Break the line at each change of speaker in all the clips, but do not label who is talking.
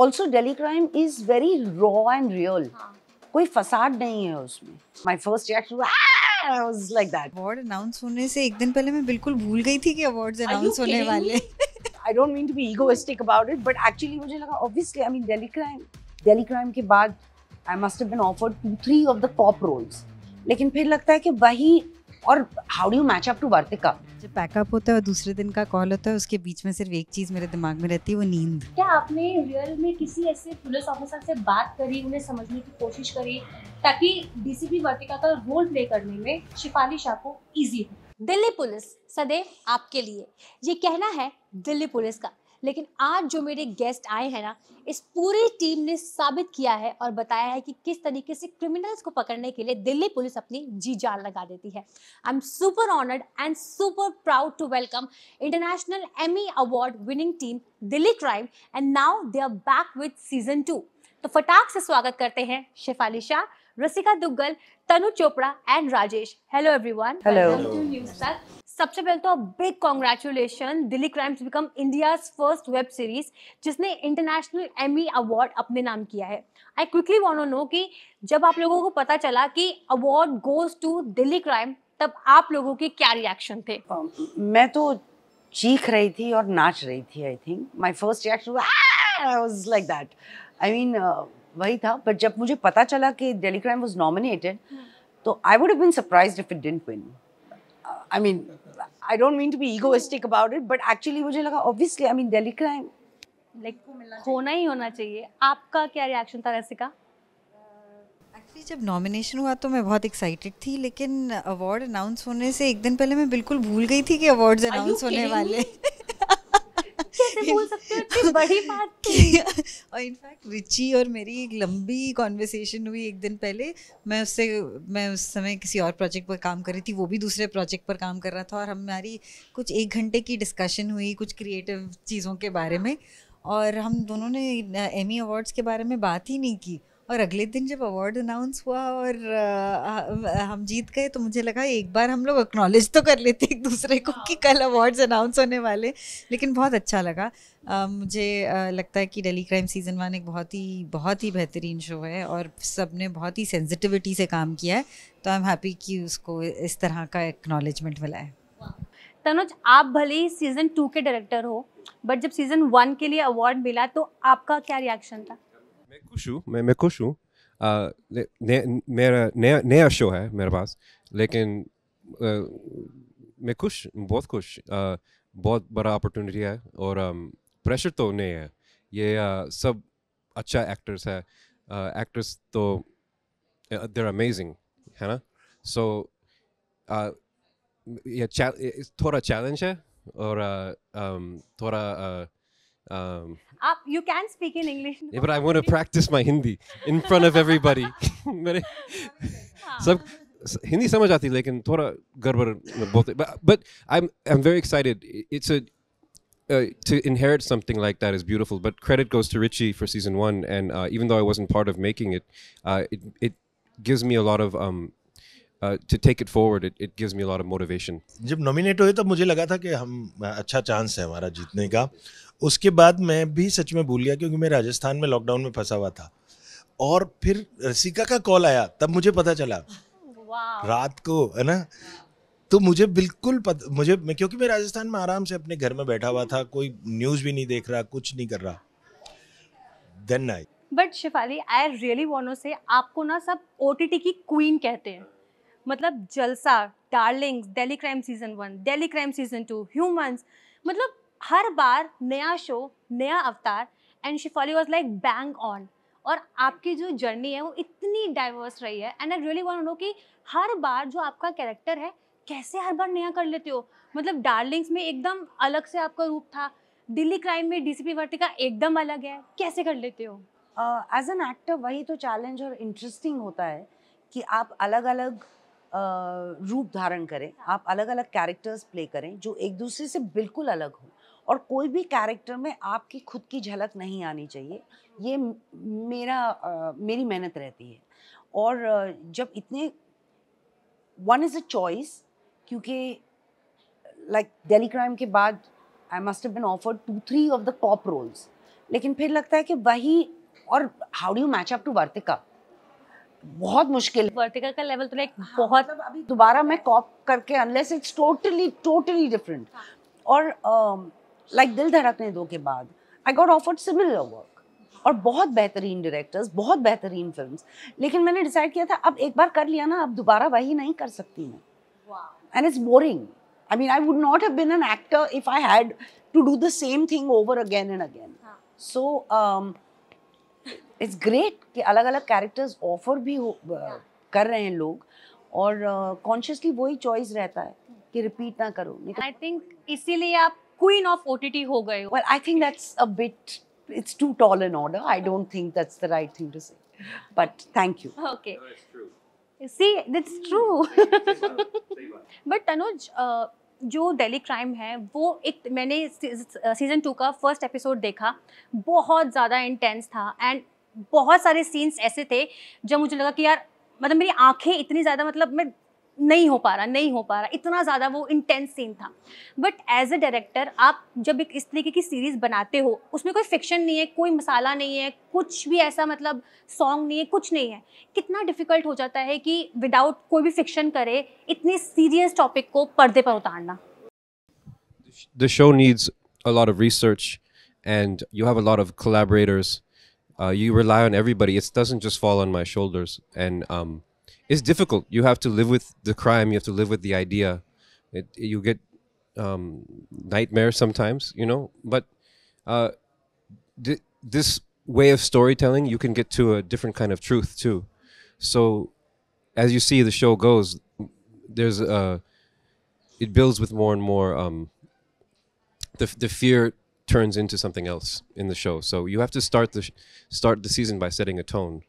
Also daily crime is very raw and real कोई फसाद नहीं है उसमें
my first reaction like that award announce होने से एक दिन पहले मैं बिल्कुल भूल गई थी कि अवार्ड्स अनाउंस होने वाले I don't mean to be egoistic about it but actually मुझे लगा
obviously I mean daily crime daily crime के बाद I must have been offered two three of the top roles
लेकिन फिर लगता है कि वही और how do match up to Vartika जब पैकअप होता है और दूसरे दिन का कॉल होता है उसके बीच में सिर्फ एक चीज मेरे दिमाग में रहती है वो नींद
क्या आपने रियल में किसी ऐसे पुलिस ऑफिसर से बात करी उन्हें समझने की कोशिश करी ताकि डीसीपी वर्तिका का रोल प्ले करने में शिफाली शाह को ईजी हो दिल्ली पुलिस सदैव आपके लिए ये कहना है दिल्ली पुलिस का लेकिन आज जो मेरे गेस्ट आए हैं ना इस पूरी टीम ने साबित किया है और बताया है कि किस तरीके से क्रिमिनल्स को पकड़ने के लिए दिल्ली पुलिस अपनी जी जान लगा देती है I am super honoured and super proud to welcome international Emmy award winning team Delhi crime and now they are back with season two तो फटाक से स्वागत करते हैं Shefali Shah Rasika Duggal Tanu Chopra and Rajesh hello everyone hello सबसे पहले तो big congratulation Delhi crimes become India first web series जिसने इंटरनेशनल एमी अवार्ड अपने नाम किया है आई क्विकली वॉन्ट नो कि जब आप लोगों को पता चला कि award goes to Delhi crime तब आप लोगों के क्या रिएक्शन थे uh,
मैं तो चीख रही थी और नाच रही थी I think my first reaction like that I mean वही था बट जब मुझे पता चला कि दिल्ली क्राइम वॉज नॉमिनेटेड तो I would have been if it didn't win I mean I don't mean to be egoistic about it, but actually मुझे लगा obviously I mean Delhi crime
like होना ही होना चाहिए आपका क्या reaction था रसिका
एक्चुअली जब नॉमिनेशन हुआ तो मैं बहुत एक्साइटेड थी लेकिन अवार्ड अनाउंस होने से एक दिन पहले मैं बिल्कुल भूल गई थी कि अवार्ड्स अनाउंस होने वाले कैसे भूल सकते हो इतनी बड़ी बात थी और इनफैक्ट रिची और मेरी एक लंबी कॉन्वर्सेशन हुई एक दिन पहले मैं उससे मैं उस समय किसी और प्रोजेक्ट पर काम कर रही थी वो भी दूसरे प्रोजेक्ट पर काम कर रहा था और हमारी कुछ एक घंटे की डिस्कशन हुई कुछ क्रिएटिव चीज़ों के बारे में और हम दोनों ने एमी अवार्ड्स के बारे में बात ही नहीं की और अगले दिन जब अवार्ड अनाउंस हुआ और आ, हम जीत गए तो मुझे लगा एक बार हम लोग एक्नॉलेज तो कर लेते एक दूसरे को हाँ। कि कल अवार्ड्स अनाउंस होने वाले लेकिन बहुत अच्छा लगा आ, मुझे आ, लगता है कि डेली क्राइम सीज़न वन एक बहुत ही बहुत ही बेहतरीन शो है और सब ने बहुत ही सेंसिटिविटी से काम किया है तो आई एम हैप्पी कि उसको इस तरह का एक्नॉलेजमेंट मिला है
तनुज आप भले ही सीज़न टू के डायरेक्टर हो बट जब सीज़न वन के लिए अवार्ड मिला तो आपका क्या रिएक्शन था
मैं खुश हूँ मैं मैं खुश हूँ मेरा नया नया शो है मेरे पास लेकिन मैं खुश बहुत खुश बहुत बड़ा अपॉर्चुनिटी है और प्रेशर तो नहीं है ये सब अच्छा एक्टर्स है एक्टर्स तो देर अमेजिंग है ना सो so, ये थोड़ा चैलेंज है और थोड़ा Um,
uh, you can speak in English.
No? Yeah, but I want to practice my Hindi in front of everybody. so, ah. Hindi समझ आती लेकिन थोड़ा गड़बड़ बोलते but I'm I'm very excited. It's a uh, to inherit something like that is beautiful. But credit goes to Richie for season one, and uh, even though I wasn't part of making it, uh, it it gives me a lot of um, uh, to take it forward. It, gives me a lot of motivation.
जब nominate हुए तब मुझे लगा था कि हम अच्छा chance है हमारा जीतने का उसके बाद मैं भी सच में भूल गया क्योंकि मैं राजस्थान में लॉकडाउन में फंसा हुआ था और फिर रसिका का कॉल आया तब मुझे पता चला रात को है ना तो मुझे बिल्कुल पत, मुझे मैं, क्योंकि मैं राजस्थान में आराम से अपने घर में बैठा हुआ था कोई न्यूज़ भी नहीं देख रहा कुछ नहीं कर रहा then I
but Shefali I really want say आपको ना सब ओ की क्वीन कहते हैं मतलब Jalsa darlings Delhi crime season one Delhi crime season two humans मतलब हर बार नया शो नया अवतार and Shefali was like bang on और आपकी जो जर्नी है वो इतनी डाइवर्स रही है and I really want know कि हर बार जो आपका कैरेक्टर है कैसे हर बार नया कर लेते हो मतलब डार्लिंग्स में एकदम अलग से आपका रूप था दिल्ली क्राइम में डीसीपी वर्टिका एकदम अलग है कैसे कर लेते हो
एज एन एक्टर वही तो चैलेंज और इंटरेस्टिंग होता है कि आप अलग अलग uh, रूप धारण करें हाँ। आप अलग अलग कैरेक्टर्स प्ले करें जो एक दूसरे से बिल्कुल अलग हों और कोई भी कैरेक्टर में आपकी खुद की झलक नहीं आनी चाहिए ये मेरा आ, मेरी मेहनत रहती है और जब इतने वन इज़ अ चॉइस क्योंकि लाइक दिल्ली क्राइम के बाद I must bin offer two three of the top roles लेकिन फिर लगता है कि वही और how do match up to Vartika बहुत मुश्किल वर्तिका का लेवल तो लाइक बहुत मतलब अभी दोबारा मैं कॉप करके unless it's totally totally different और uh, लाइक दिल धड़कने दो के बाद I got offered similar work और बहुत बेहतरीन डायरेक्टर्स बहुत बेहतरीन फिल्म लेकिन मैंने डिसाइड किया था अब एक बार कर लिया ना अब दोबारा वही नहीं कर सकती मैं and it's boring I mean I would not have been an actor if I had to do the same thing over again and again so it's great कि अलग अलग कैरेक्टर्स ऑफर भी हो, uh, yeah. कर रहे हैं लोग और कॉन्शियसली uh, वही चॉइस रहता है कि रिपीट ना करो
आई थिंक तो
इसीलिए आप क्वीन ऑफ ओटीटी हो गए well I think that's a bit it's too tall an order I don't think that's the right thing to say but thank you
okay see that's true but Tanuj जो Delhi crime है वो एक मैंने season two uh, का first episode देखा बहुत ज़्यादा intense था एंड बहुत सारे सीन्स ऐसे थे जब मुझे लगा कि यार मतलब मेरी आंखें इतनी ज़्यादा मतलब मैं नहीं हो पा रहा नहीं हो पा रहा इतना ज़्यादा वो इंटेंस सीन था बट एज अ डायरेक्टर आप जब एक इस तरीके की सीरीज़ बनाते हो उसमें कोई फिक्शन नहीं है कोई मसाला नहीं है कुछ भी ऐसा मतलब सॉन्ग नहीं है कुछ नहीं है कितना डिफ़िकल्ट हो जाता है कि विदाउट कोई भी फिक्शन करे इतने सीरियस टॉपिक को पर्दे पर उतारना
the show needs a lot of research and you have a lot of collaborators you rely on everybody it's doesn't just fall on my shoulders and um it's difficult. You have to live with the crime. You have to live with the idea. It, you get um, nightmares sometimes, you know. But uh, th- this way of storytelling, you can get to a different kind of truth too. So, as you see, the show goes. There's a uh, it builds with more and more. Um, the the fear turns into something else in the show. So you have to start the start the season by setting a tone.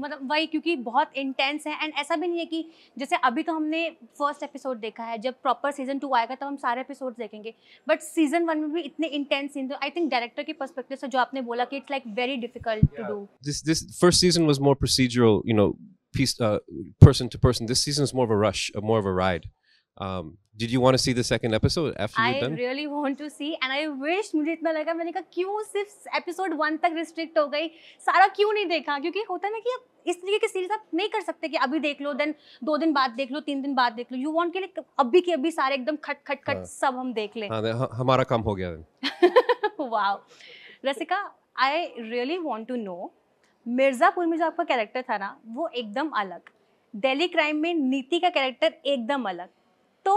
मतलब वही क्योंकि बहुत intense है and ऐसा भी नहीं है कि जैसे अभी तो हमने फर्स्ट एपिसोड देखा है जब प्रॉपर सीजन टू आएगा तब तो हम सारे एपिसोड देखेंगे बट सीजन वन में भी इतने intense scene I think director के पर्सपेक्टिव से जो आपने बोला कि it's like very difficult to do
this this first season was more procedural you know piece person to person this season is more of a rush more of a ride um, Did you want to see the second episode after you done? I
really want to see and I wish मुझे इतना लगा मैंने कहा क्यों सिर्फ episode one तक restrict हो गई सारा क्यों नहीं देखा क्योंकि होता ना कि आप इस तरीके की सीरीज आप नहीं कर सकते कि अभी देख लो देन दो दिन बाद देख लो तीन दिन बाद देख लो यू वांट के लिए अभी के अभी सारे एकदम खट खट खट हाँ, सब हम देख लें हाँ,
हाँ, हाँ हमारा काम हो गया
wow Rasika I really want to know Mirzapur में जो आपका कैरेक्टर था ना वो एकदम अलग दिल्ली क्राइम में नीति का कैरेक्टर एकदम अलग तो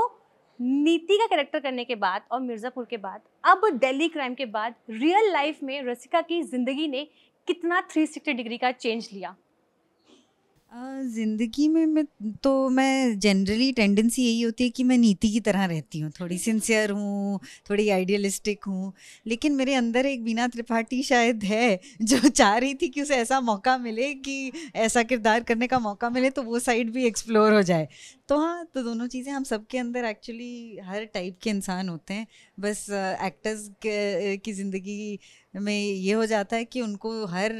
नीति का कैरेक्टर करने के बाद और मिर्ज़ापुर के बाद अब दिल्ली क्राइम के बाद रियल लाइफ में रसिका की ज़िंदगी ने कितना 360 डिग्री का चेंज लिया
ज़िंदगी में मैं तो मैं जनरली टेंडेंसी यही होती है कि मैं नीति की तरह रहती हूँ थोड़ी सिंसियर हूँ थोड़ी आइडियलिस्टिक हूँ लेकिन मेरे अंदर एक बिना त्रिपाठी शायद है जो चाह रही थी कि उसे ऐसा मौका मिले कि ऐसा किरदार करने का मौका मिले तो वो साइड भी एक्सप्लोर हो जाए तो हाँ तो दोनों चीज़ें हम सबके अंदर एक्चुअली हर टाइप के इंसान होते हैं बस एक्टर्स की ज़िंदगी में ये हो जाता है कि उनको हर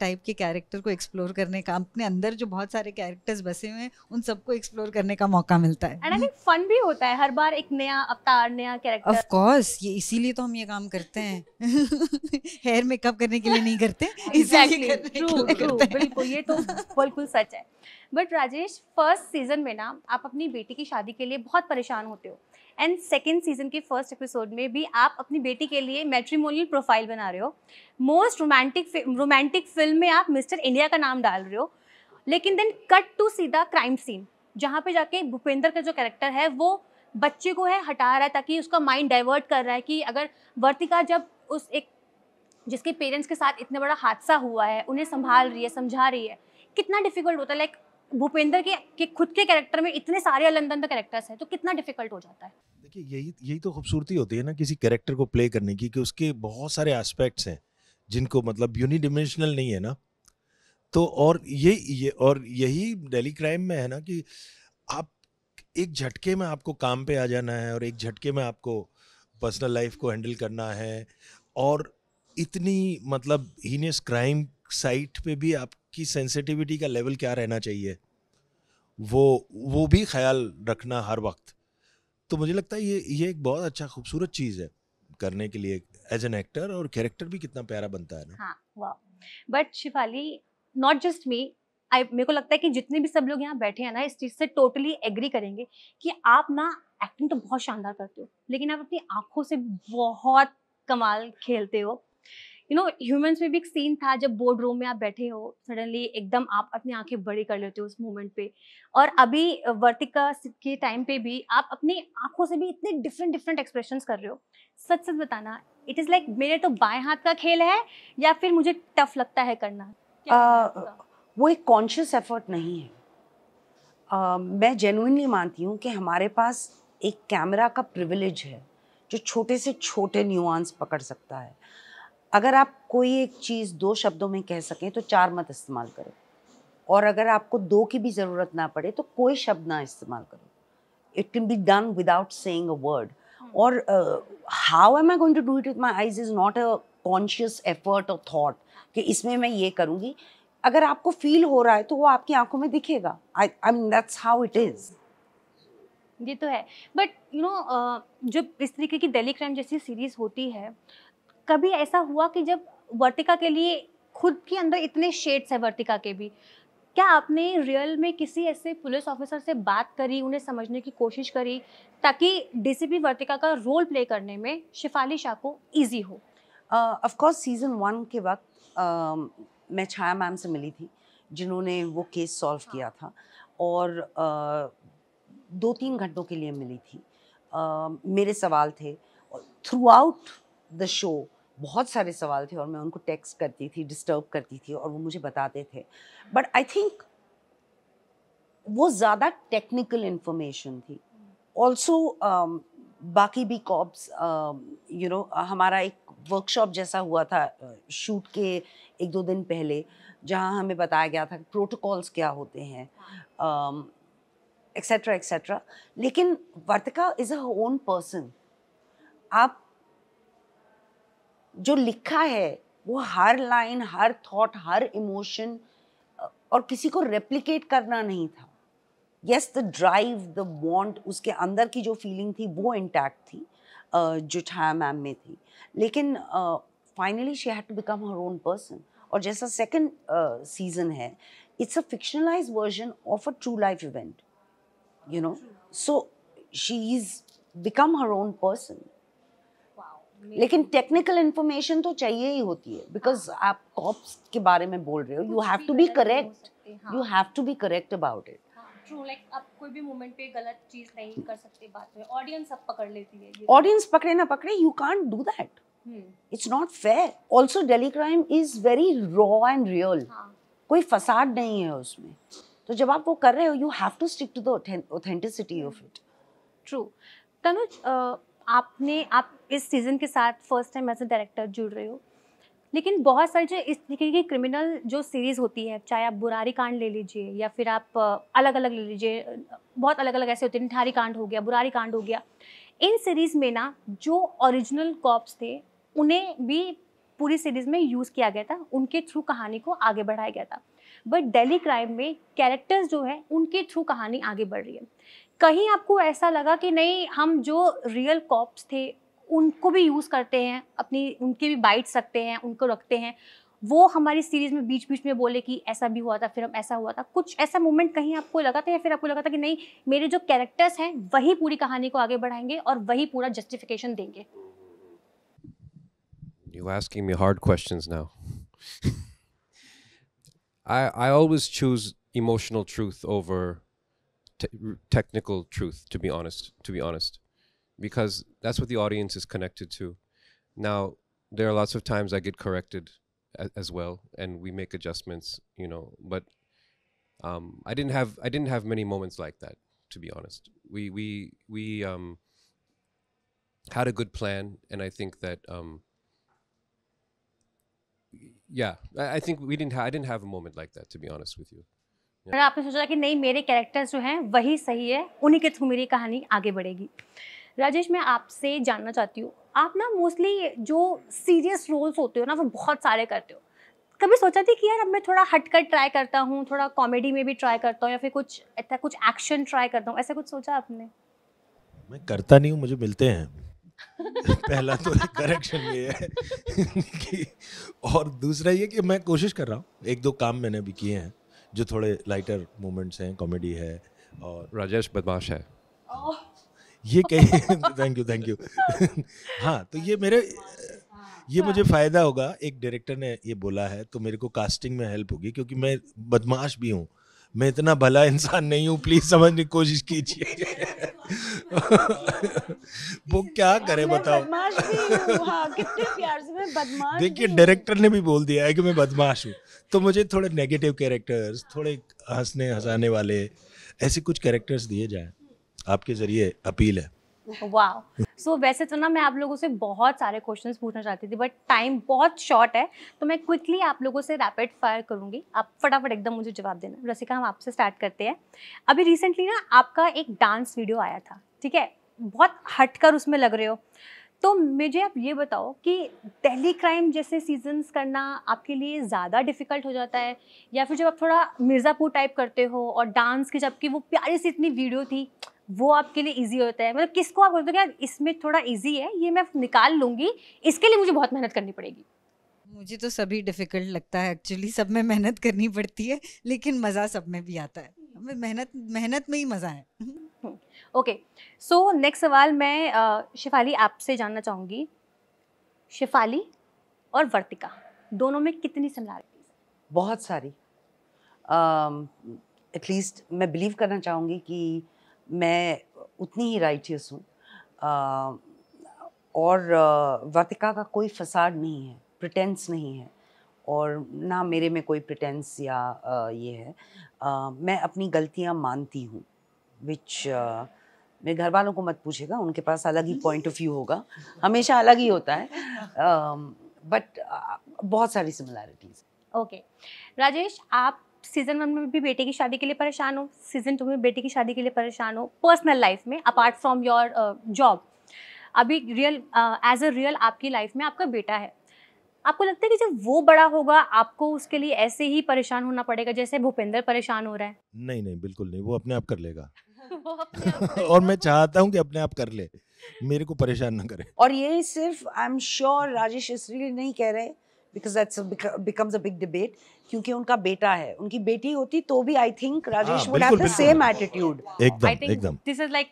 टाइप के कैरेक्टर को एक्सप्लोर करने का अपने अंदर जो बहुत सारे कैरेक्टर्स बसे हुए हैं उन सबको एक्सप्लोर करने का मौका मिलता है एंड आई थिंक फन भी होता है हर बार एक नया अवतार नया कैरेक्टर ऑफ कोर्स ये इसीलिए तो हम ये काम करते हैं हेयर मेकअप करने के लिए नहीं करते exactly. इसीलिए करने करते हैं बिल्कुल ये तो बिल्कुल सच है बट राजेश
फर्स्ट सीजन में ना आप अपनी बेटी की शादी के लिए बहुत परेशान होते हो एंड सेकेंड सीजन के फर्स्ट एपिसोड में भी आप अपनी बेटी के लिए मेट्रीमोनियल प्रोफाइल बना रहे हो मोस्ट रोमांटिक रोमांटिक फिल्म में आप मिस्टर इंडिया का नाम डाल रहे हो लेकिन देन कट टू सीधा क्राइम सीन जहाँ पे जाके भूपेंद्र का जो कैरेक्टर है वो बच्चे को है हटा रहा है ताकि उसका माइंड डाइवर्ट कर रहा है कि अगर वर्तिका जब उस एक जिसके पेरेंट्स के साथ इतना बड़ा हादसा हुआ है उन्हें संभाल रही है समझा रही है कितना डिफिकल्ट होता है लाइक भूपेंद्र के, के खुद के कैरेक्टर में इतने सारे अलंदन तो कैरेक्टर्स हैं तो कितना डिफिकल्ट हो जाता है
देखिए यही यही तो खूबसूरती होती है ना किसी कैरेक्टर को प्ले करने की कि उसके बहुत सारे एस्पेक्ट्स हैं जिनको मतलब यूनिडिमेंशनल नहीं है ना तो और ये, ये और यही डेली क्राइम में है ना कि आप एक झटके में आपको काम पे आ जाना है और एक झटके में आपको पर्सनल लाइफ को हैंडल करना है और इतनी मतलब हीनियस क्राइम साइट पे भी आपकी सेंसिटिविटी का लेवल क्या रहना चाहिए वो वो भी ख्याल रखना हर वक्त तो मुझे लगता है ये ये एक बहुत अच्छा खूबसूरत चीज़ है करने के लिए एज एन एक्टर और कैरेक्टर भी कितना प्यारा बनता है
ना
बट हाँ, Shefali not just me I मेरे को लगता है कि जितने भी सब लोग यहाँ बैठे हैं ना इस चीज़ से टोटली एग्री करेंगे कि आप ना एक्टिंग तो बहुत शानदार करते हो लेकिन आप अपनी आंखों से बहुत कमाल खेलते हो यू नो ह्यूमंस में भी एक सीन था जब बोर्ड रूम में आप बैठे हो सडनली एकदम आप अपनी आंखें बड़ी कर लेते हो उस मोमेंट पे और अभी वर्तिका के टाइम पे भी आप अपनी आंखों से भी इतने डिफरेंट डिफरेंट एक्सप्रेशन कर रहे हो सच सच बताना इट इज़ लाइक मेरे तो बाएं हाथ का खेल है या फिर मुझे टफ लगता है करना uh,
वो एक कॉन्शियस एफर्ट नहीं है uh, मैं जेनुइनली मानती हूँ कि हमारे पास एक कैमरा का प्रिविलेज है जो छोटे से छोटे न्यूआंस पकड़ सकता है अगर आप कोई एक चीज़ दो शब्दों में कह सकें तो चार मत इस्तेमाल करो और अगर आपको दो की भी ज़रूरत ना पड़े तो कोई शब्द ना इस्तेमाल करो it can be done without saying a word और how am I going to do it with my eyes is not a conscious effort और थाट कि इसमें मैं ये करूँगी अगर आपको फील हो रहा है तो वो आपकी आंखों में दिखेगा I I that's how it is
ये तो है बट यू नो जब इस तरीके की दिल्ली क्राइम जैसी सीरीज होती है कभी ऐसा हुआ कि जब वर्तिका के लिए खुद के अंदर इतने शेड्स है वर्तिका के भी क्या आपने रियल में किसी ऐसे पुलिस ऑफिसर से बात करी उन्हें समझने की कोशिश करी ताकि डीसीपी वर्तिका का रोल प्ले करने में शिफाली शाह को ईजी हो
ऑफ कोर्स सीज़न वन के वक्त uh, मैं छाया मैम से मिली थी जिन्होंने वो केस सॉल्व किया था और uh, दो तीन घंटों के लिए मिली थी uh, मेरे सवाल थे थ्रू आउट द शो बहुत सारे सवाल थे और मैं उनको टेक्स्ट करती थी डिस्टर्ब करती थी और वो मुझे बताते थे बट आई थिंक वो ज़्यादा टेक्निकल इन्फॉर्मेशन थी ऑल्सो um, बाकी भी कॉप्स यू नो हमारा एक वर्कशॉप जैसा हुआ था शूट के एक दो दिन पहले जहाँ हमें बताया गया था प्रोटोकॉल्स क्या होते हैं एक्सेट्रा um, एक्सेट्रा लेकिन Vartika is a own person आप जो लिखा है वो हर लाइन हर थॉट हर इमोशन और किसी को रेप्लीकेट करना नहीं था yes the drive the want उसके अंदर की जो फीलिंग थी वो इंटैक्ट थी जो छाया मैम में थी लेकिन finally she had to become her own person और जैसा सेकंड सीजन है it's a fictionalise version of a true life event you know so she is become her own person लेकिन टेक्निकल इन्फॉर्मेशन तो चाहिए ही होती है बिकॉज हाँ। आप कॉप्स के बारे में बोल रहे हो you have to be correct you have to be correct about it
आप कोई भी मोमेंट पे हम्म।
हाँ। उसमें तो जब आप वो कर रहे हो you have to stick to the of it
true Tanuj आपने आप इस सीज़न के साथ first time as a director जुड़ रहे हो लेकिन बहुत सारी जो इस तरीके की क्रिमिनल जो सीरीज़ होती है चाहे आप बुरारी कांड ले लीजिए या फिर आप अलग अलग ले लीजिए बहुत अलग अलग ऐसे होते हैं निठारी कांड हो गया बुरारी कांड हो गया इन सीरीज़ में ना जो ओरिजिनल कॉप्स थे उन्हें भी पूरी सीरीज़ में यूज़ किया गया था उनके थ्रू कहानी को आगे बढ़ाया गया था बट डेली क्राइम में कैरेक्टर्स जो है उनके थ्रू कहानी आगे बढ़ रही है कहीं आपको ऐसा लगा कि नहीं हम जो रियल कॉप्स थे उनको भी यूज़ करते हैं अपनी उनके भी बाइट सकते हैं उनको रखते हैं वो हमारी सीरीज में बीच बीच में बोले कि ऐसा भी हुआ था फिर हम ऐसा हुआ था कुछ ऐसा मोमेंट कहीं आपको लगा था या फिर आपको लगा था कि नहीं मेरे जो कैरेक्टर्स हैं वही पूरी कहानी को आगे बढ़ाएंगे और वही पूरा जस्टिफिकेशन देंगे
You asking me hard questions now. I I always choose emotional truth over te- technical truth to be honest to be honest because that's what the audience is connected to now there are lots of times i get corrected a- as well and we make adjustments you know but um, i didn't have i didn't have many moments like that to be honest we we we um, had a good plan and i think that um, yeah I, think we didn't ha- i didn't have a moment like that to be honest with you फिर
आपने सोचा कि नहीं मेरे character जो हैं वही सही है उन्हीं के थ्रू मेरी कहानी आगे बढ़ेगी राजेश मैं आपसे जानना चाहती हूँ आप ना मोस्टली जो सीरियस रोल्स होते हो ना वो बहुत सारे करते हो कभी सोचा थी कि यार अब मैं थोड़ा हटकर ट्राई करता हूँ थोड़ा कॉमेडी में भी ट्राई करता हूँ या फिर कुछ ऐसा कुछ एक्शन ट्राई करता हूँ ऐसा कुछ सोचा आपने
मैं करता नहीं हूँ मुझे मिलते हैं पहला तो करेक्शन ये है कि और दूसरा ये कि मैं कोशिश कर रहा हूँ एक दो काम मैंने भी किए हैं जो थोड़े लाइटर मोमेंट्स हैं कॉमेडी है और राजेश बदमाश है ये कही थैंक यू थैंक यू हाँ तो ये मेरे ये हाँ। मुझे फ़ायदा होगा एक डायरेक्टर ने ये बोला है तो मेरे को कास्टिंग में हेल्प होगी क्योंकि मैं बदमाश भी हूँ मैं इतना भला इंसान नहीं हूँ प्लीज समझने की कोशिश कीजिए वो क्या करे बताओ
हाँ, देखिए
डायरेक्टर ने भी बोल दिया है कि मैं बदमाश हूँ तो मुझे थोड़े नेगेटिव कैरेक्टर्स थोड़े हंसने हंसाने वाले ऐसे कुछ कैरेक्टर्स दिए जाए आपके जरिए अपील है
सो so, वैसे तो ना मैं आप लोगों से बहुत सारे क्वेश्चंस पूछना चाहती थी बट टाइम बहुत शॉर्ट है तो मैं क्विकली आप लोगों से रैपिड फायर करूँगी आप फटाफट एकदम मुझे जवाब देना रसिका हम आपसे स्टार्ट करते हैं अभी रिसेंटली ना आपका एक डांस वीडियो आया था ठीक है बहुत हटकर उसमें लग रहे हो तो मुझे आप ये बताओ कि दिल्ली क्राइम जैसे सीजन्स करना आपके लिए ज़्यादा डिफ़िकल्ट हो जाता है या फिर जब आप थोड़ा मिर्ज़ापुर टाइप करते हो और डांस की जबकि वो प्यारी सी इतनी वीडियो थी वो आपके लिए इजी होता है मतलब किसको आप बोलते हो यार इसमें थोड़ा इजी है ये मैं निकाल लूंगी इसके लिए मुझे बहुत मेहनत करनी पड़ेगी
मुझे तो सभी डिफिकल्ट लगता है एक्चुअली सब में मेहनत करनी पड़ती है लेकिन मज़ा सब में भी आता है मेहनत मेहनत में ही मज़ा है
ओके सो नेक्स्ट सवाल मैं शिफाली आपसे जानना चाहूँगी शिफाली और वर्तिका दोनों में कितनी सिमिलैरिटीज
बहुत सारी एटलीस्ट uh, मैं बिलीव करना चाहूँगी कि मैं उतनी ही राइटियस हूँ और वातिका का कोई फसाद नहीं है प्रिटेंस नहीं है और ना मेरे में कोई प्रिटेंस या ये है मैं अपनी गलतियाँ मानती हूँ विच मेरे घर वालों को मत पूछेगा उनके पास अलग ही पॉइंट ऑफ व्यू होगा हमेशा अलग ही होता है बट बहुत सारी सिमिलैरिटीज़
ओके okay. राजेश आप सीजन वन में भी बेटे की शादी के लिए परेशान हो सीजन टू में बेटे की शादी के लिए परेशान हो पर्सनल लाइफ में अपार्ट फ्रॉम योर जॉब अभी रियल एज अ रियल आपकी लाइफ में आपका बेटा है आपको लगता है कि जब वो बड़ा होगा आपको उसके लिए ऐसे ही परेशान होना पड़ेगा जैसे भूपेंद्र परेशान हो रहा है
नहीं नहीं बिल्कुल नहीं वो अपने आप कर लेगा और मैं चाहता हूँ कि अपने आप कर ले मेरे को परेशान ना करे
और ये सिर्फ आई एम श्योर राजेश इसलिए नहीं कह रहे because that's becomes a big debate क्योंकि उनका बेटा है उनकी बेटी होती तो भी आई थिंक हाँ, Rajesh would have the same attitude
एकदम एकदम
this is like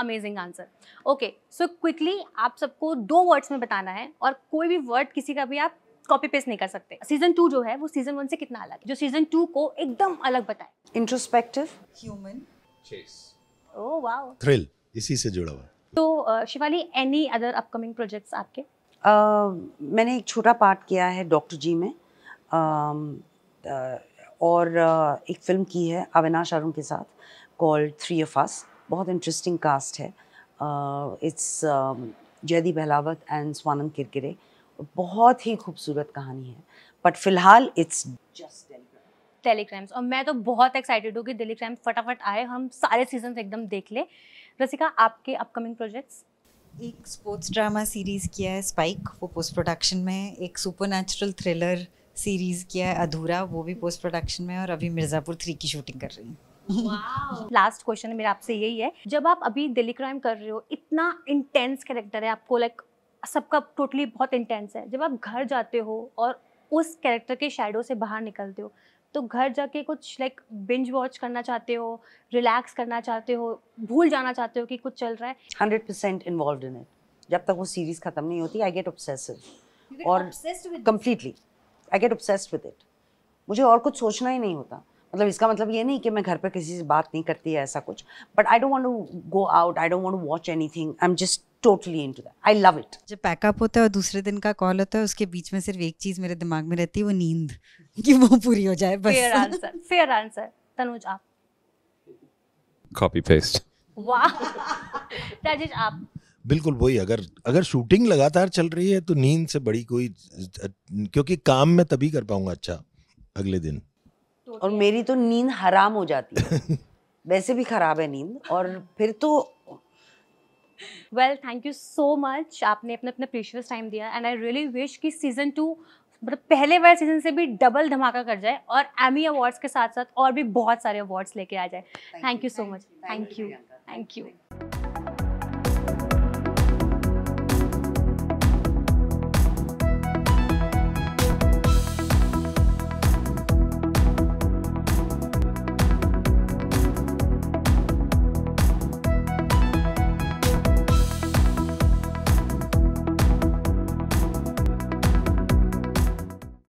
amazing answer okay so quickly आप सबको दो वर्ड्स में बताना है और कोई भी वर्ड किसी का भी आप कॉपी पेस्ट नहीं कर सकते सीजन टू जो है वो सीजन वन से कितना अलग है जो सीजन टू को एकदम अलग बताए introspective
human chase oh wow
thrill इसी से जुड़ा हुआ
तो Shefali any other upcoming projects आपके
मैंने एक छोटा पार्ट किया है डॉक्टर जी में और एक फ़िल्म की है अविनाश अरुण के साथ कॉल्ड थ्री ऑफ अस बहुत इंटरेस्टिंग कास्ट है इट्स जयदीप बहलावत एंड स्वानंद किरकिरे बहुत ही खूबसूरत कहानी है बट फिलहाल इट्स
जस्ट टेलीग्राम्स और मैं तो बहुत एक्साइटेड हूँ कि दिल्ली फटाफट आए हम सारे सीजन एकदम देख ले रसिका आपके अपकमिंग प्रोजेक्ट्स
एक स्पोर्ट्स ड्रामा सीरीज़ किया है स्पाइक वो पोस्ट प्रोडक्शन में एक सुपर थ्रिलर सीरीज़ किया है अधूरा वो भी पोस्ट प्रोडक्शन में और अभी मिर्ज़ापुर थ्री की शूटिंग कर रही
हूँ लास्ट क्वेश्चन मेरा आपसे यही है जब आप अभी दिल्ली क्राइम कर रहे हो इतना इंटेंस कैरेक्टर है आपको लाइक सबका टोटली बहुत इंटेंस है जब आप घर जाते हो और उस कैरेक्टर के शेडो से बाहर निकलते हो तो घर जाके कुछ लाइक बिंज वॉच करना चाहते हो रिलैक्स करना चाहते हो भूल जाना चाहते हो कि कुछ चल रहा है
hundred percent involve in it जब तक वो सीरीज खत्म नहीं होती आई गेट ऑब्सेसिव और completely I get obsessed with it मुझे और कुछ सोचना ही नहीं होता मतलब इसका मतलब ये नहीं कि मैं घर पर किसी से बात नहीं करती है ऐसा कुछ but I don't want to go out I don't want to watch thing I am just totally into that I love
it जब पैकअप होता है और दूसरे दिन का कॉल होता है उसके बीच में सिर्फ एक चीज मेरे दिमाग में रहती है वो नींद कि वो पूरी हो जाए बस fair answer
fair answer Tanuj आप
कॉपी पेस्ट
वाह दैट इज आप
बिल्कुल वही अगर अगर शूटिंग लगातार चल रही है तो नींद से बड़ी कोई क्योंकि काम मैं तभी कर पाऊंगा अच्छा अगले दिन
और मेरी तो नींद हराम हो जाती है वैसे भी खराब है नींद और फिर तो
well thank you so much आपने अपना अपना प्रीशियस टाइम दिया एंड आई रियली विश कि सीजन टू मतलब पहले वाले सीजन से भी डबल धमाका कर जाए और एमी अवार्ड्स के साथ साथ और भी बहुत सारे अवार्ड्स लेके आ जाए thank you so much thank you thank you